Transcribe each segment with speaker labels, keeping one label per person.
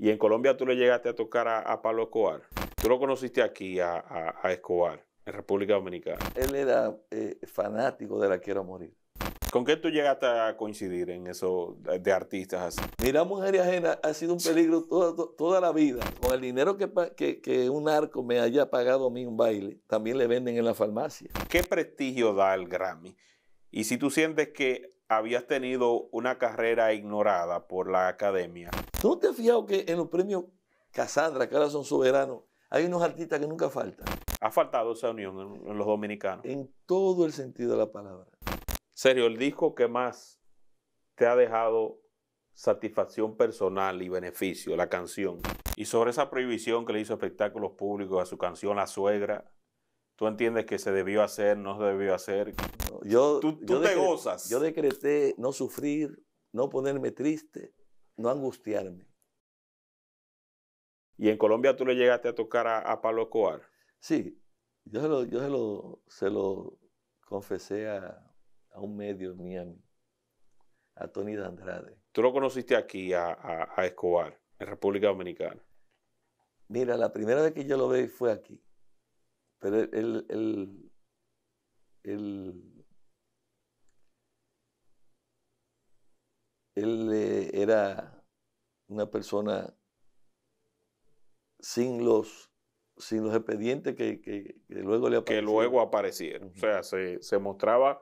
Speaker 1: Y en Colombia tú le llegaste a tocar a, Pablo Escobar. Tú lo conociste aquí, a, Escobar, en República Dominicana. Él era eh, fanático de La Quiero Morir. ¿Con qué tú llegaste a coincidir en eso de artistas así? Mira, Mujer Ajena ha sido un
Speaker 2: peligro toda, toda la vida.
Speaker 1: Con el dinero que, un arco me haya pagado a mí un baile, también le venden en la farmacia. ¿Qué prestigio da el Grammy? Y si tú sientes que habías tenido una carrera ignorada por la academia. ¿Tú te has fijado que en los premios Casandra, que ahora son soberanos, hay unos artistas que nunca faltan? Ha faltado esa unión en, los dominicanos. En todo el sentido de la palabra. Serio, el disco que más te ha dejado satisfacción personal y beneficio, la canción. Y sobre esa prohibición que le hizo espectáculos públicos a su canción La Suegra, tú entiendes que se debió hacer, no se debió hacer. Yo, tú, te gozas.
Speaker 2: Yo decreté no sufrir, no ponerme triste, no angustiarme.
Speaker 1: ¿Y en Colombia tú le llegaste a tocar a, Pablo Escobar?
Speaker 2: Sí, yo se lo, yo lo, se lo confesé a, un medio en
Speaker 1: Miami, a Tony Dandrade. ¿Tú lo conociste aquí a, a Escobar, en República Dominicana? Mira, la primera vez que yo lo vi fue aquí
Speaker 2: pero él eh, era una persona
Speaker 1: sin los, sin los expedientes que, luego le aparecieron. Que luego aparecieron. O sea, se, mostraba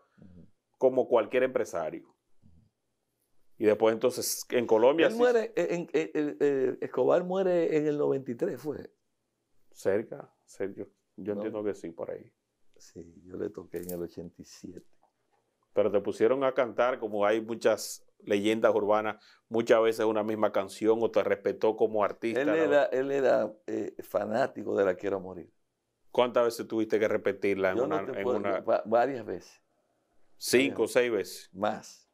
Speaker 1: como cualquier empresario. Y después entonces en Colombia... Él muere, en, eh, Escobar muere en el 93, fue. Cerca, Sergio. Yo entiendo que sí, por ahí. Sí, yo le toqué en el 87. Pero te pusieron a cantar, como hay muchas leyendas urbanas, muchas veces una misma canción o te respetó como artista. Él era, eh, fanático de La Quiero Morir. ¿Cuántas veces tuviste que repetirla en, una, Varias veces. ¿Cinco, o seis veces? Más.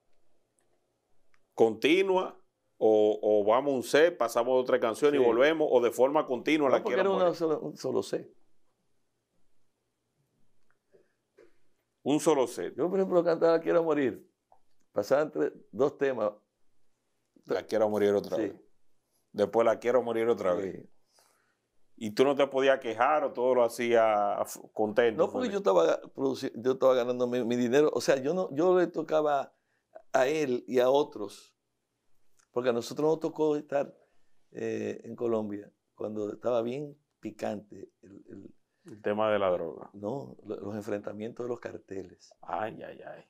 Speaker 1: ¿Continua? O, o, vamos un C, pasamos otra canción y volvemos, o de forma continua la quiero. Era morir.
Speaker 2: Una, un solo C.
Speaker 1: un solo set. Yo, por ejemplo, cantaba Quiero Morir. Pasaban entre dos temas. La quiero morir otra vez. Después la quiero morir otra vez. Y tú no te podías quejar o todo lo hacía contento. No, porque yo estaba, yo estaba ganando mi, dinero. O sea, yo, no, yo le tocaba
Speaker 2: a él y a otros. Porque a nosotros nos tocó estar eh, en Colombia cuando estaba bien picante el el tema de la droga. No, los enfrentamientos de los carteles.
Speaker 1: Ay, ay, ay.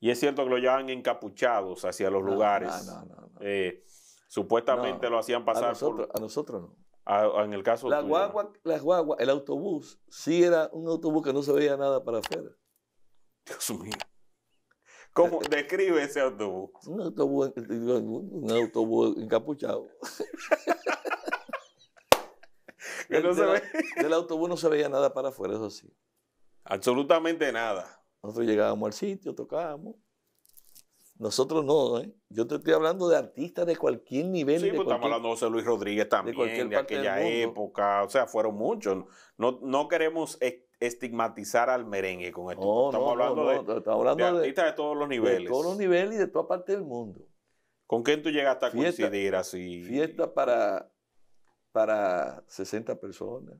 Speaker 1: Y es cierto que lo llevan encapuchados hacia los lugares. No, no, no. Eh, supuestamente lo hacían pasar a nosotros, por... A nosotros no. en el caso la tuyo, la guagua, el
Speaker 2: autobús, sí era un autobús que no se veía nada para afuera. Dios mío.
Speaker 1: ¿Cómo describe ese autobús?
Speaker 2: Un autobús, un autobús encapuchado.
Speaker 1: del, autobús
Speaker 2: no se veía nada para afuera, eso sí. Absolutamente nada. Nosotros llegábamos al sitio,
Speaker 1: tocábamos. Nosotros no, ¿eh? Yo te estoy hablando de artistas de cualquier nivel. de pues, estamos hablando de Luis Rodríguez también, de, cualquier aquella época. O sea, fueron muchos. No, queremos e, estigmatizar al merengue con esto. estamos, hablando de, artistas de, todos los niveles. De todos los niveles y de toda parte del mundo. ¿Con quién tú llegaste a coincidir así? Fiesta para para 60 personas.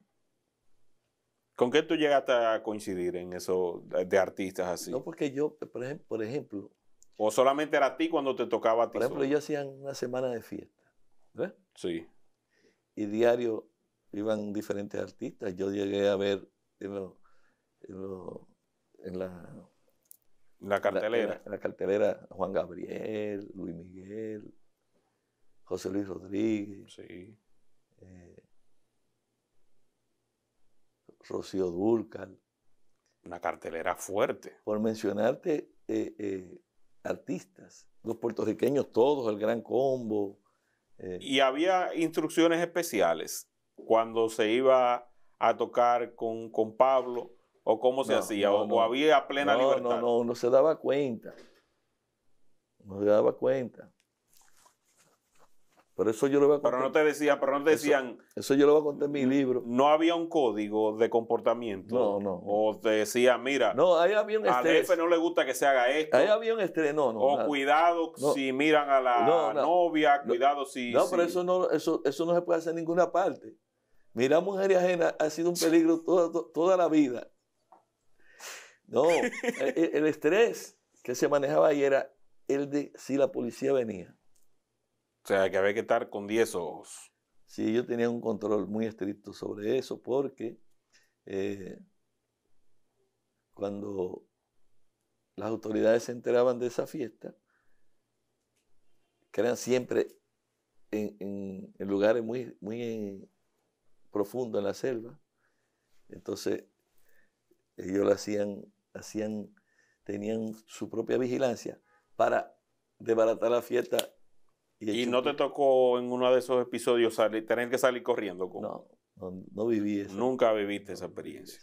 Speaker 1: ¿Con qué tú llegaste a coincidir en eso de artistas así? No, porque yo, por ejemplo, por ejemplo o solamente era a ti cuando te tocaba a ti. Por ejemplo, yo
Speaker 2: hacían una semana de fiesta. ¿Ves? Sí. Y diario iban diferentes artistas. Yo llegué a ver en, lo, en, la, la cartelera. la, en la, cartelera Juan Gabriel, Luis Miguel, José Luis Rodríguez. Sí. Eh, Rocío Dúrcal. Una cartelera fuerte. Por mencionarte eh, eh, artistas, los puertorriqueños todos, el Gran Combo.
Speaker 1: Y había instrucciones especiales cuando se iba a tocar con, Pablo o cómo se hacía o, había plena libertad. No, no, no, no se daba
Speaker 2: cuenta. No se daba cuenta.
Speaker 1: Pero eso yo lo a Pero no te decían, pero no decían. Eso, yo lo voy a contar en mi libro. No había un código de comportamiento. No, no. O te decían, mira. No, ahí había un Al jefe no le gusta que se haga esto. Ahí había un estrés, no, no. O cuidado si miran a la novia, cuidado si. No, pero eso
Speaker 2: no, eso, no se puede hacer en ninguna parte. Mirar mujeres ajenas ha sido un peligro toda, toda la vida. No, el, el estrés que se manejaba ahí era el de si la policía venía. O sea, que había que
Speaker 1: estar con 10 ojos.
Speaker 2: Sí, yo tenía un control muy estricto sobre eso porque eh, cuando las autoridades se enteraban de esa fiesta, que eran siempre en, lugares muy, muy eh, profundos en la selva, entonces ellos lo hacían, hacían, tenían su propia vigilancia para
Speaker 1: desbaratar la fiesta y, no te tocó en uno de esos episodios tener que salir corriendo. No, no, viví eso. Nunca viviste esa experiencia.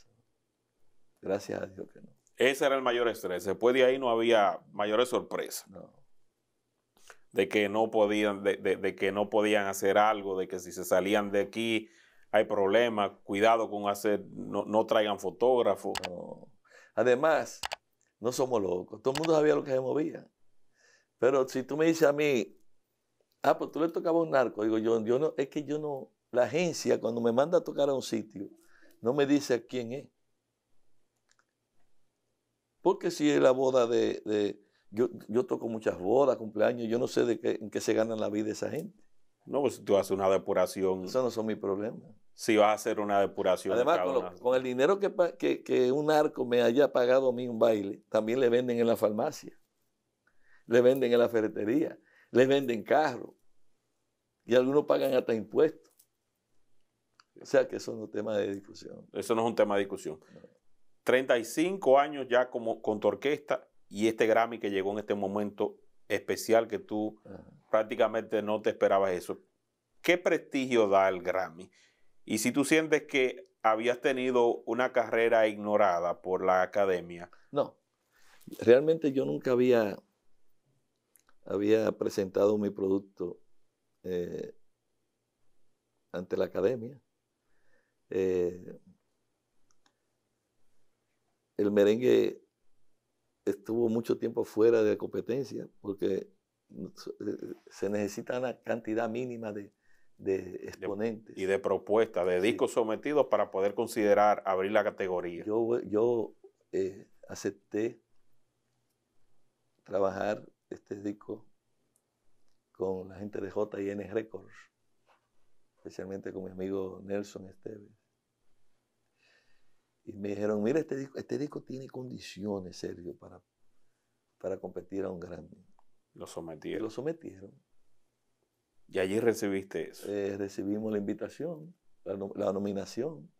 Speaker 2: Gracias a Dios que no.
Speaker 1: Ese era el mayor estrés. Después de ahí no había mayores sorpresas. No. De que no podían, de, que no podían hacer algo, de que si se salían de aquí hay problemas, cuidado con hacer, no, no traigan fotógrafos. Además, no somos locos. Todo
Speaker 2: el mundo sabía lo que se movía. Pero si tú me dices a mí, Ah, pues tú le tocabas un narco. Digo, yo, yo no, es que yo no, la agencia cuando me manda a tocar a un sitio, no me dice a quién es. Porque si es la boda de, yo, toco muchas bodas, cumpleaños, yo no sé de qué, en qué se gana la vida esa gente. No, pues si tú haces una
Speaker 1: depuración. esos no son mis problemas. Si vas a hacer una depuración. Además,
Speaker 2: con, el dinero que, que, que un narco me haya pagado a mí un baile, también le venden en la farmacia, le venden en la ferretería les venden carros
Speaker 1: y algunos pagan hasta impuestos. O sea que eso no es tema de discusión. Eso no es un tema de discusión. 35 años ya como, con tu orquesta y este Grammy que llegó en este momento especial que tú prácticamente no te esperabas eso. ¿Qué prestigio da el Grammy? Y si tú sientes que habías tenido una carrera ignorada por la academia.
Speaker 2: No, realmente yo nunca había había presentado mi producto eh, ante la academia. Eh, el merengue estuvo mucho tiempo fuera de competencia porque mm, eh, se necesita una cantidad
Speaker 1: mínima de, exponentes. Y de propuestas, de discos sometidos para poder considerar abrir la categoría. Yo, acepté
Speaker 2: trabajar este disco con la gente de JN Records, especialmente con mi amigo Nelson Esteves. Y me dijeron, mira, este disco, este disco tiene condiciones, Sergio, para, para competir a un gran. Lo sometieron. Y lo sometieron. Y allí recibiste eso. Eh, recibimos la invitación, la, nominación.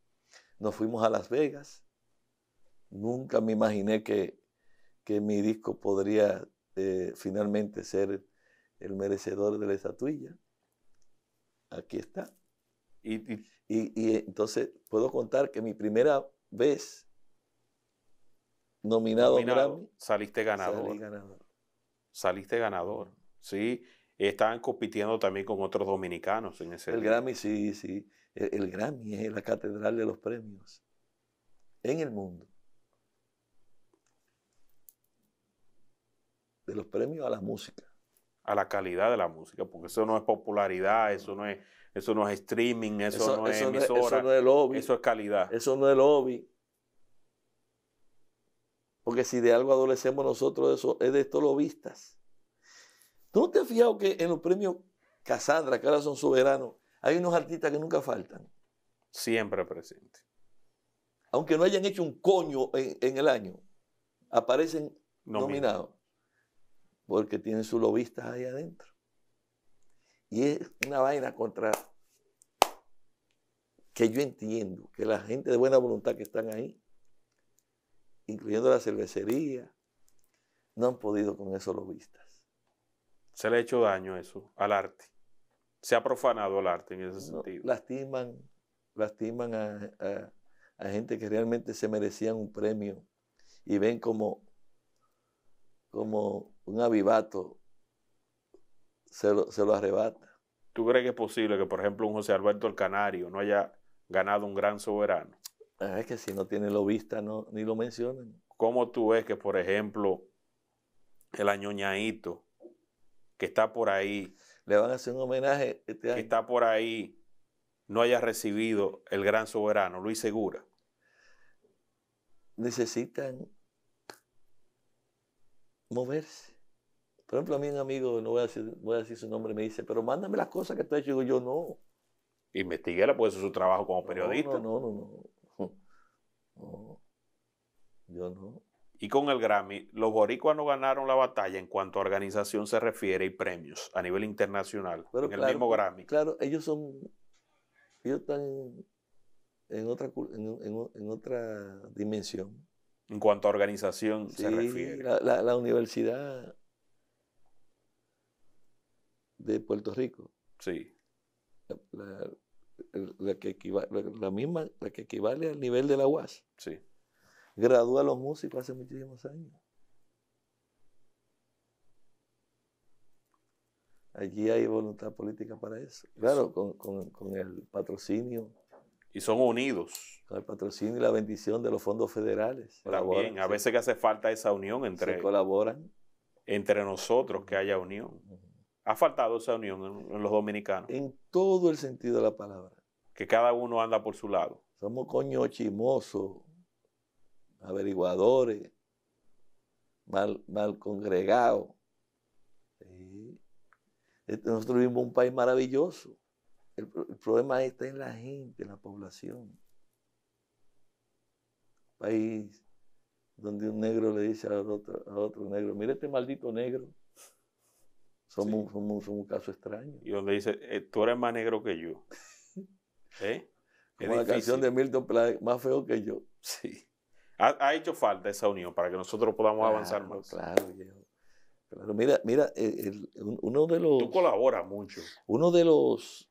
Speaker 2: Nos fuimos a Las Vegas. Nunca me imaginé que, que mi disco podría eh, finalmente ser el merecedor de la estatuilla. Aquí está. Y, entonces puedo contar que mi
Speaker 1: primera vez nominado, al Grammy, saliste ganador. Saliste ganador. Sí, estaban compitiendo también con otros dominicanos en ese El Grammy,
Speaker 2: sí, sí. el Grammy es la catedral de los premios
Speaker 1: en el mundo. de los premios a la música. A la calidad de la música, porque eso no es popularidad, eso no es, eso no es streaming, eso, no es emisora. eso no es lobby. Eso es calidad. Eso
Speaker 2: no es lobby. Porque si de algo adolecemos nosotros eso, es de estos lobistas. ¿Tú no te has fijado que en los premios Casandra, que ahora son soberanos, hay unos artistas que nunca faltan? Siempre presente. Aunque no hayan hecho un coño en, el año, aparecen nominados porque tienen sus lobistas ahí adentro. Y es una vaina contra que yo entiendo que la gente de buena
Speaker 1: voluntad que están ahí,
Speaker 2: incluyendo la cervecería, no han podido con esos lobistas.
Speaker 1: Se le ha hecho daño eso al arte. Se ha profanado el arte en ese sentido.
Speaker 2: Lastiman, lastiman a, gente que realmente se merecían un premio y ven como,
Speaker 1: como un avivato se lo, arrebata. ¿Tú crees que es posible que, por ejemplo, un José Alberto el Canario no haya ganado un gran soberano? Ah, es que si no tiene lo vista, no, ni lo mencionan. ¿Cómo tú ves que, por ejemplo, el añoñadito que está por ahí. Le van a hacer un homenaje este año? Que está por ahí, no haya recibido el gran soberano, Luis Segura. Necesitan
Speaker 2: moverse. Por ejemplo, a mí un amigo, no voy a decir, su nombre, me dice, pero mándame las cosas que tú has hecho. Digo, yo no.
Speaker 1: Investiguela, pues eso es su trabajo como periodista.
Speaker 2: No, no,
Speaker 1: no, Yo no. Y con el Grammy, los boricuas no ganaron la batalla en cuanto a organización se refiere y premios a nivel internacional. en el mismo Grammy.
Speaker 2: Claro, ellos son. Ellos están en otra,
Speaker 1: dimensión. En cuanto a organización se refiere. La, la,
Speaker 2: universidad de Puerto Rico. Sí. La, que equivale, la misma, que equivale al nivel de la UAS. Sí. Gradúa a los músicos hace muchísimos años. Allí hay voluntad política para eso. Claro, Con, el patrocinio. Y son unidos. Con el patrocinio y la bendición de los fondos federales. bien. a veces
Speaker 1: que hace falta esa unión entre. Se colaboran. Entre nosotros, que haya unión. Ha faltado esa unión en, los dominicanos. En todo el sentido de la palabra. Que cada uno anda por su lado. Somos coño
Speaker 2: chimosos, averiguadores, mal, congregados. Este, nosotros vivimos un país maravilloso. El, problema está en la gente, en la población. País donde un negro le dice a otro, negro, mire este maldito negro. Somos, un caso extraño.
Speaker 1: Y donde dice, eh, tú eres más negro que yo. ¿Eh? Como la canción de Milton más feo que yo. Sí. Ha, hecho falta esa unión para que nosotros podamos avanzar más. Claro,
Speaker 2: claro. Mira, mira uno de los... Tú
Speaker 1: colaboras mucho.
Speaker 2: Uno de los...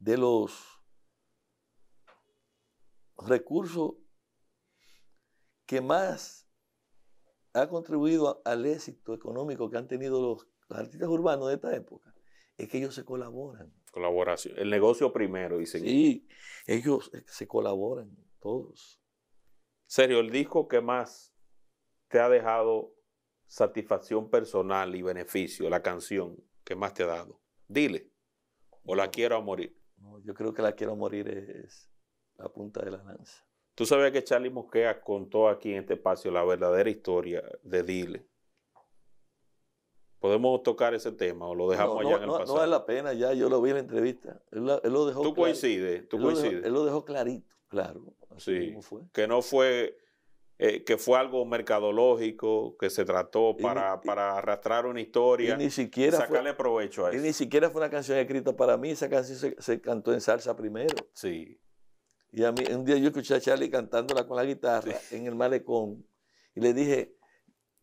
Speaker 2: De los recursos que más ha contribuido al éxito económico que han tenido los, artistas urbanos de esta época es que ellos se colaboran.
Speaker 1: Colaboración. El negocio primero, dicen. Sí, ellos se colaboran, todos. Sergio, el disco que más te ha dejado satisfacción personal y beneficio, la canción que más te ha dado. Dile, o la quiero a morir. yo creo que la quiero a morir es la punta de la lanza. Tú sabías que Charlie Mosquea contó aquí en este espacio la verdadera historia de Dile. ¿Podemos tocar ese tema o lo dejamos allá en el pasado? No es la
Speaker 2: pena ya, yo lo vi en la
Speaker 1: entrevista. Él, lo dejó Tú coincides, tú coincides. él lo dejó clarito, claro. sí, que no fue, eh, que fue algo mercadológico, que se trató para, arrastrar una historia y, ni siquiera sacarle provecho a eso. Y
Speaker 2: ni siquiera fue una canción escrita para mí, esa canción se, se cantó en salsa primero. Sí. Y a un día yo escuché a Charlie cantándola con la guitarra en el malecón y le dije...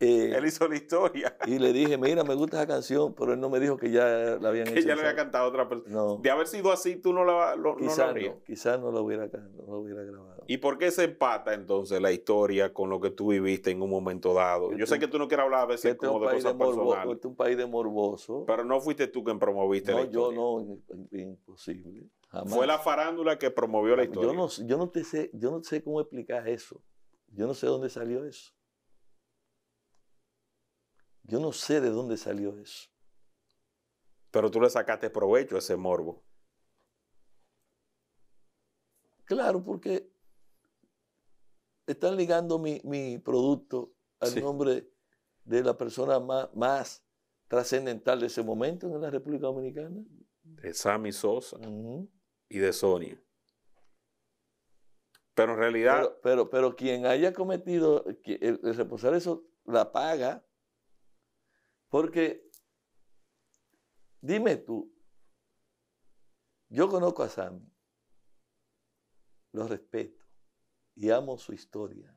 Speaker 2: Eh, él hizo la historia. Y le dije, mira, me gusta esa canción, pero él no me dijo que ya la habían hecho. Que ya la había
Speaker 1: cantado otra persona. De haber sido así, tú no la, quizás no, la hubiera, no hubiera grabado. ¿Y por qué se empata entonces la historia con lo que tú viviste en un momento dado? Este yo sé que tú no quieres hablar a veces este como de cosas personales. Este es un país de morboso. Pero no fuiste tú quien promoviste la No, yo no, imposible. Fue la farándula que promovió la historia. Yo
Speaker 2: no, sé, yo no sé cómo explicar eso.
Speaker 1: Yo no sé dónde salió eso. Yo no sé de dónde salió eso. Pero tú le sacaste provecho a ese morbo.
Speaker 2: Claro, porque están ligando mi, producto al nombre de la persona más, trascendental de ese momento en la República Dominicana.
Speaker 1: De Sammy Sosa y de Sonia.
Speaker 2: Pero en realidad. Pero, pero, quien haya cometido el, el responsable eso la paga. Porque, dime tú, yo conozco a Sammy, lo respeto y amo su historia.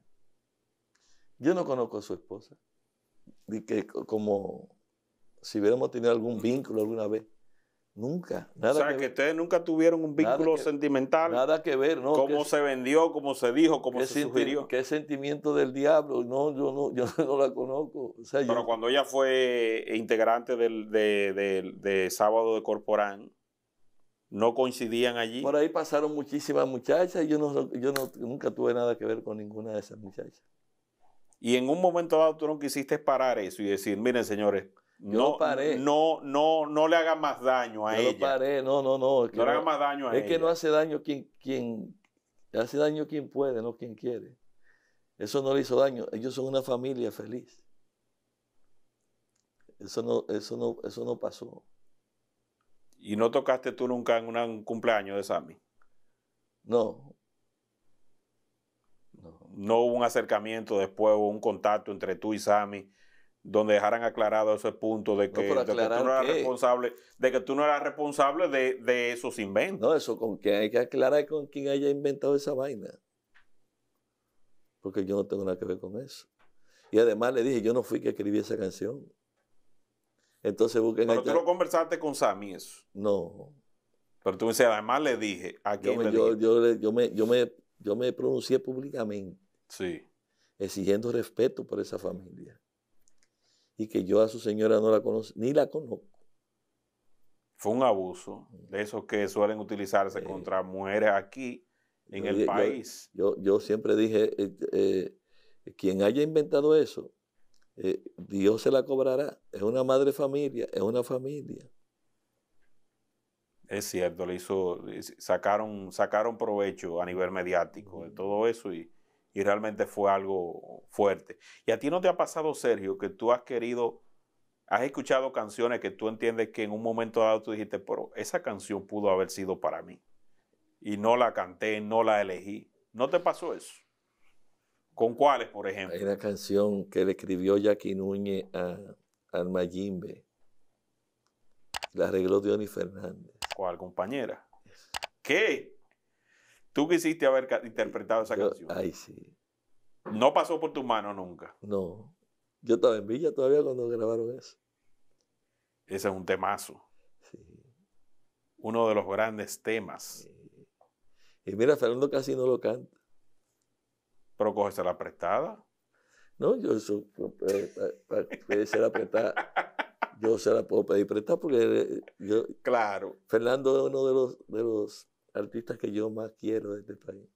Speaker 2: Yo no conozco a su esposa, y que como si hubiéramos tenido algún vínculo alguna vez. Nunca. Nada o
Speaker 1: sea, que, ustedes nunca tuvieron un vínculo sentimental. Nada que ver, ¿no? Cómo se vendió, cómo se dijo, cómo se sugirió.
Speaker 2: Qué sentimiento del diablo. No, yo no, yo no la conozco. O Pero
Speaker 1: cuando ella fue integrante del, de, Sábado de Corporán, ¿no coincidían allí? Por ahí pasaron muchísimas muchachas y yo, no, yo nunca tuve nada que ver con ninguna de esas muchachas. Y en un momento dado tú no quisiste parar eso y decir, miren señores, no, No, no, le haga más daño a ella.
Speaker 2: paré, no, no, no. no, le haga más daño a Es que no hace daño quien, quien, hace daño quien puede, no quien quiere. Eso no le hizo daño. Ellos son una familia feliz. Eso no, eso eso no pasó.
Speaker 1: ¿Y no tocaste tú nunca en un cumpleaños de Sammy? No. no. No hubo un acercamiento después o un contacto entre tú y Sammy donde dejaran aclarado ese punto de que, tú no eras responsable, de que tú no eras responsable de, esos inventos. No, eso con quien hay que aclarar con quien haya inventado esa vaina.
Speaker 2: Porque yo no tengo nada que ver con eso. Y además le dije, yo no fui que escribí esa canción. Entonces busquen. Pero tú lo
Speaker 1: conversaste con Sammy eso.
Speaker 2: No. Pero tú me dices, además le dije a quién yo me, yo, me, yo, me, yo pronuncié públicamente. Sí. Exigiendo respeto por esa familia y que
Speaker 1: yo a su señora no la conozco, ni la conozco. Fue un abuso de esos que suelen utilizarse eh. contra mujeres aquí en el país. Yo, yo, siempre
Speaker 2: dije, eh, eh, quien haya inventado eso, Dios se la
Speaker 1: cobrará. Es una madre familia, es una familia. Es cierto, le hizo, sacaron, sacaron provecho a nivel mediático de todo eso y y realmente fue algo fuerte. ¿Y a ti no te ha pasado, Sergio, que tú has querido, has escuchado canciones que tú entiendes que en un momento dado tú dijiste, pero esa canción pudo haber sido para mí? Y no la canté, no la elegí. ¿No te pasó eso? ¿Con cuáles, por ejemplo? Hay una
Speaker 2: canción que le escribió Jackie Núñez a, a La arregló Dionis Fernández.
Speaker 1: ¿Cuál, compañera? ¿Qué? Tú quisiste haber interpretado esa canción. Ay, sí. No pasó por tu mano nunca. No. Yo estaba en Villa todavía cuando grabaron eso. Ese es un temazo. Sí. Uno de los grandes temas. Y mira, Fernando casi no lo canta. Pero coges la prestada.
Speaker 2: No, yo eso,
Speaker 1: para, para eh, eh, eh, la
Speaker 2: prestada, yo se la puedo pedir prestada porque Claro. Fernando es uno de los, de los artistas que yo más quiero de este país.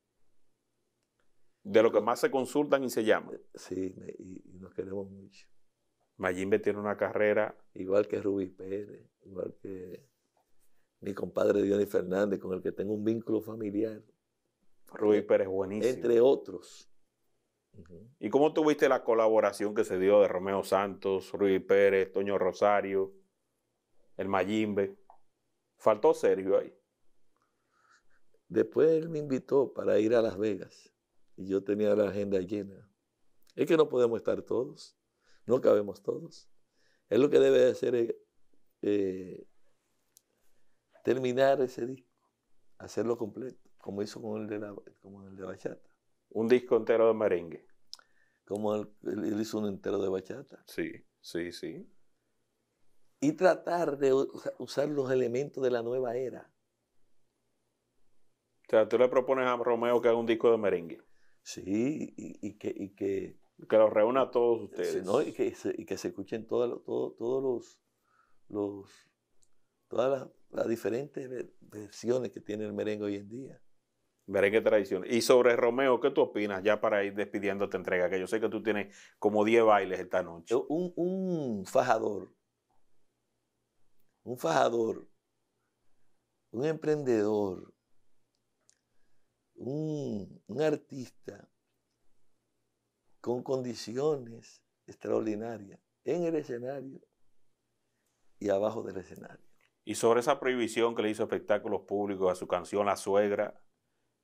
Speaker 1: De los que más se consultan y se llaman. Eh, sí, y, nos queremos mucho. Mayimbe
Speaker 2: tiene una carrera. Igual que Rubí Pérez, igual que mi compadre Dionis Fernández, con el que tengo un vínculo familiar. Rubí eh, Pérez, buenísimo.
Speaker 1: Entre otros. ¿Y cómo tuviste la colaboración que se dio de Romeo Santos, Rubí Pérez, Toño Rosario, el Mayimbe? Faltó Sergio ahí. Después él me invitó para ir a Las Vegas y
Speaker 2: yo tenía la agenda llena. Es que no podemos estar todos, no cabemos todos. Él lo que debe de hacer es eh, eh, terminar ese disco, hacerlo completo, como hizo con el de, la, como el de Bachata. Un disco entero de merengue. Como él hizo un entero de Bachata. Sí, sí, sí. Y tratar de usar los elementos de la nueva era
Speaker 1: o sea, tú le propones a Romeo que haga un disco de merengue. Sí, y, que, y que... los reúna a todos ustedes. ¿no? Y, que se, y que se escuchen
Speaker 2: todos los,
Speaker 1: los, todas las, diferentes versiones que tiene el merengue hoy en día. Merengue tradición. Y sobre Romeo, ¿qué tú opinas ya para ir despidiendo esta entrega? Que yo sé que tú tienes como 10 bailes esta noche. Eh, un, un fajador, un fajador,
Speaker 2: un emprendedor, un, artista con condiciones extraordinarias en el escenario
Speaker 1: y abajo del escenario. Y sobre esa prohibición que le hizo espectáculos públicos a su canción La Suegra,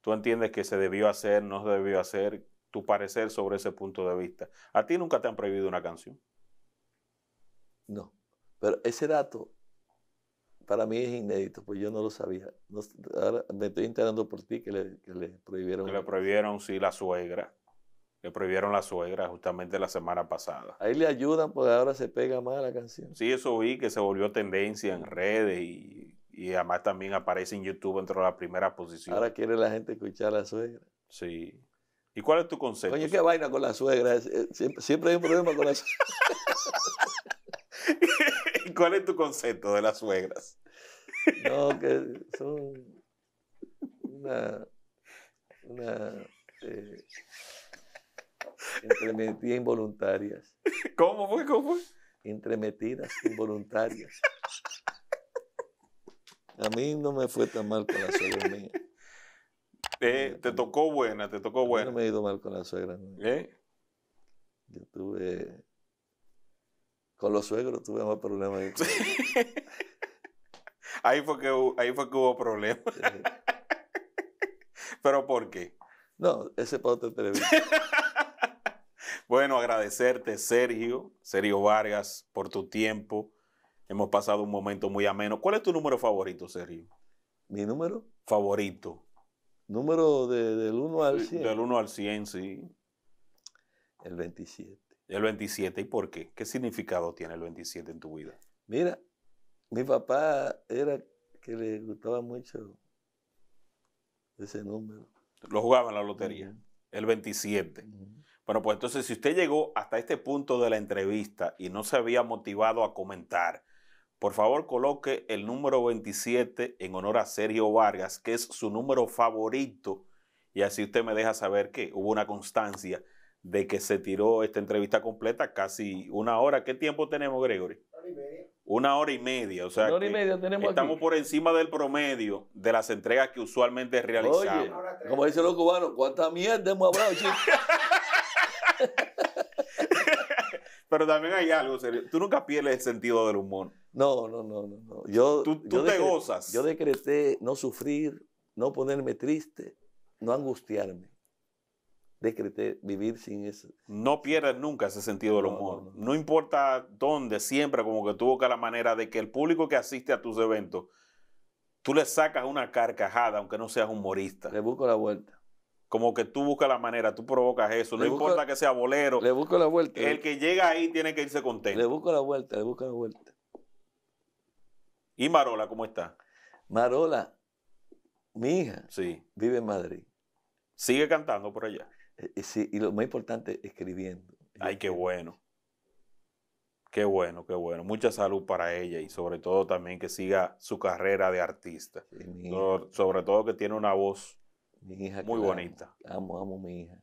Speaker 1: ¿tú entiendes que se debió hacer, no se debió hacer? Tu parecer sobre ese punto de vista. ¿A ti nunca te han prohibido una canción?
Speaker 2: No, pero ese dato para mí es inédito, pues yo no lo sabía.
Speaker 1: ahora me estoy enterando por ti que le, prohibieron. Que le prohibieron, sí, la suegra. Le prohibieron la suegra justamente la semana pasada.
Speaker 2: Ahí le ayudan porque ahora se pega más la canción.
Speaker 1: Sí, eso vi que se volvió tendencia en redes y, además también aparece en YouTube entre las primeras posiciones. Ahora quiere la gente escuchar a la suegra. Sí. ¿Y cuál es tu consejo Coño, qué vaina con la suegra. Siempre, hay un problema con la suegra. cuál es tu concepto de las suegras? No, que son
Speaker 2: una,
Speaker 1: una eh,
Speaker 2: involuntarias. ¿Cómo fue? ¿Cómo fue? Entremetidas involuntarias. A mí no me fue tan mal con la suegra mía. te tocó buena, te tocó buena. no me he ido mal con la suegra mía. ¿Eh? Yo tuve con los suegros tuve más problemas. Ahí.
Speaker 1: ahí, fue que, ahí fue que hubo problemas. ¿Pero por qué? No, ese para otra televisión. bueno, agradecerte, Sergio, Sergio Vargas, por tu tiempo. Hemos pasado un momento muy ameno. ¿Cuál es tu número favorito, Sergio? ¿Mi número? Favorito. Número del 1 al 100. Del 1 al 100, sí. El 27. El 27, ¿y por qué? ¿Qué significado tiene el 27 en tu vida? Mira, mi papá era que le gustaba
Speaker 2: mucho ese número.
Speaker 1: Lo jugaba en la lotería, el 27. Bueno, pues entonces si usted llegó hasta este punto de la entrevista y no se había motivado a comentar, por favor coloque el número 27 en honor a Sergio Vargas, que es su número favorito. Y así usted me deja saber que hubo una constancia de que se tiró esta entrevista completa, casi una hora. ¿Qué tiempo tenemos, Gregory? Una hora y media. O una hora y media tenemos estamos por encima del promedio de las entregas que usualmente realizamos. como dicen los cubanos, ¿cuánta mierda hemos hablado, Pero también hay algo serio. Tú nunca pierdes el sentido del humor.
Speaker 2: No, no, no, no.
Speaker 1: Yo, tú, te gozas. Yo decreté
Speaker 2: no sufrir, no ponerme triste, no angustiarme
Speaker 1: decreté vivir sin eso. No pierdes nunca ese sentido del humor. No, importa dónde, siempre como que tú buscas la manera de que el público que asiste a tus eventos, tú le sacas una carcajada, aunque no seas humorista. Le busco la vuelta. Como que tú buscas la manera, tú provocas eso. no importa que sea bolero. Le busco la vuelta. El que llega ahí tiene que irse contento. Le busco la vuelta, le busco la vuelta. ¿Y Marola cómo está? Marola, mi hija, sí. vive en Madrid. ¿Sigue cantando por allá? Eh, eh, y lo más importante, escribiendo. Ay, qué bueno. Qué bueno, qué bueno. Mucha salud para ella y sobre todo también que siga su carrera de artista. sobre, todo que tiene una voz muy bonita. Amo, amo, a mi hija.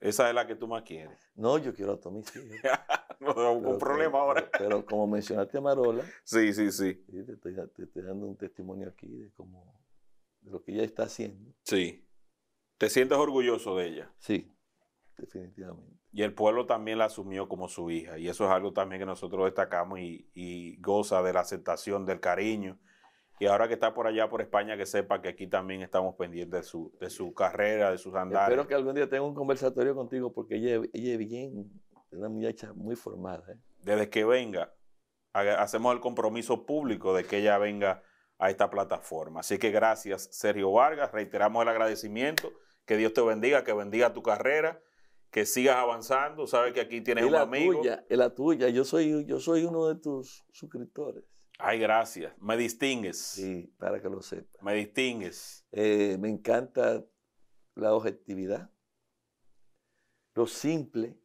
Speaker 1: Esa es la que tú más quieres. No, yo quiero a tu mis no tengo ningún problema ahora.
Speaker 2: Pero, como mencionaste a Marola. sí, sí, sí. Te estoy, te dando un testimonio aquí de cómo de lo que ella está haciendo.
Speaker 1: Sí. ¿Te sientes orgulloso de ella?
Speaker 2: Sí, definitivamente.
Speaker 1: Y el pueblo también la asumió como su hija. Y eso es algo también que nosotros destacamos y, goza de la aceptación, del cariño. Y ahora que está por allá, por España, que sepa que aquí también estamos pendientes de su, carrera, de sus andares. Espero
Speaker 2: que algún día tenga un conversatorio contigo porque ella, ella es bien, es una muchacha muy formada. ¿eh?
Speaker 1: Desde que venga, hacemos el compromiso público de que ella venga a esta plataforma. Así que gracias, Sergio Vargas. Reiteramos el agradecimiento. Que Dios te bendiga, que bendiga tu carrera, que sigas avanzando. Sabes que aquí tienes un un la Tuya, es la tuya,
Speaker 2: yo soy, yo soy uno de tus suscriptores.
Speaker 1: Ay, gracias. Me distingues. Sí,
Speaker 2: para que lo sepas. Me distingues. Eh, me encanta la objetividad, lo simple.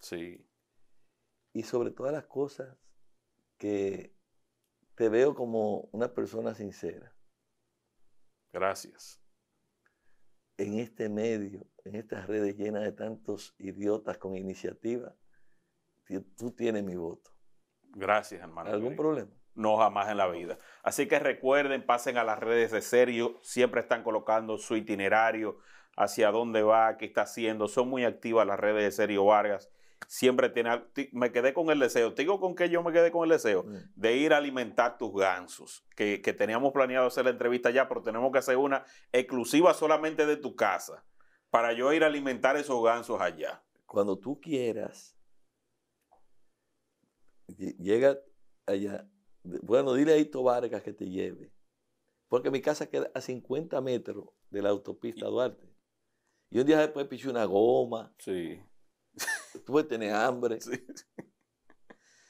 Speaker 2: Sí. Y sobre todas las cosas que te veo como una persona sincera. Gracias en este medio, en estas redes llenas de tantos idiotas con iniciativa, tú tienes
Speaker 1: mi voto. Gracias, hermano. ¿Algún problema? No, jamás en la vida. Así que recuerden, pasen a las redes de Serio, siempre están colocando su itinerario, hacia dónde va, qué está haciendo. Son muy activas las redes de Serio Vargas siempre tiene. Me quedé con el deseo. Te digo con que yo me quedé con el deseo. Mm. De ir a alimentar tus gansos. Que, teníamos planeado hacer la entrevista ya, pero tenemos que hacer una exclusiva solamente de tu casa. Para yo ir a alimentar esos gansos allá.
Speaker 2: Cuando tú quieras, llega allá. Bueno, dile a Hito Vargas que te lleve. Porque mi casa queda a 50 metros de la autopista Duarte. Y un día después piché una goma. Sí tú puedes tener hambre.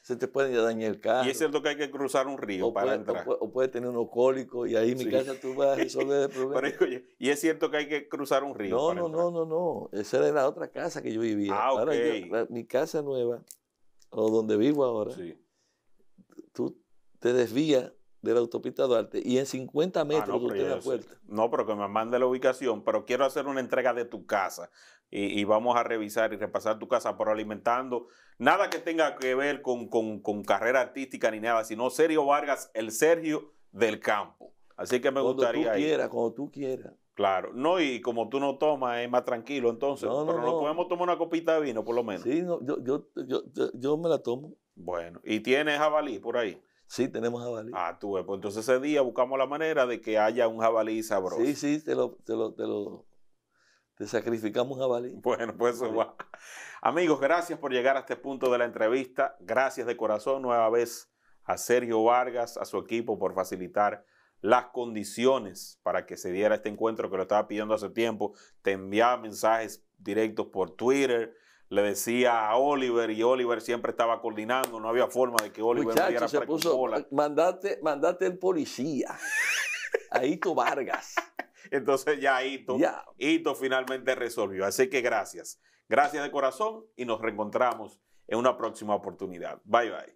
Speaker 1: Se te puede dañar el carro. Y es cierto que hay que cruzar un río para entrar. O, puedes tener un alcohólico y ahí mi casa tú vas a resolver el problema. y es cierto que hay que cruzar un río. No, no, no, no, no.
Speaker 2: Esa era la otra casa que yo vivía. Ah, ahora mi casa nueva, o donde
Speaker 1: vivo ahora, tú te desvías de la autopista Duarte y en 50 ah, metros no, puerta. No, pero que me mande la ubicación, pero quiero hacer una entrega de tu casa y, vamos a revisar y repasar tu casa, por alimentando. Nada que tenga que ver con, carrera artística ni nada, sino Sergio Vargas, el Sergio del campo. Así que me gustaría. Como tú quieras, tú quieras. Claro, no, y como tú no tomas, es más tranquilo, entonces, no, no, pero podemos tomar una copita de vino, por lo menos. Sí, yo, yo me la tomo. Bueno, ¿y tienes jabalí por ahí? Sí, tenemos jabalí. Ah, tú, pues entonces ese día buscamos la manera de que haya un jabalí sabroso. Sí, sí, te lo, te sacrificamos jabalí. Bueno, pues eso va. Amigos, gracias por llegar a este punto de la entrevista. Gracias de corazón nueva vez a Sergio Vargas, a su equipo por facilitar las condiciones para que se diera este encuentro que lo estaba pidiendo hace tiempo. Te enviaba mensajes directos por Twitter, le decía a Oliver y Oliver siempre estaba coordinando, no había forma de que Oliver Muchacho, diera se puso, Mandate, el policía, a Ito Vargas. Entonces ya Ito, ya. Ito finalmente resolvió. Así que gracias. Gracias de corazón y nos reencontramos en una próxima oportunidad. Bye bye.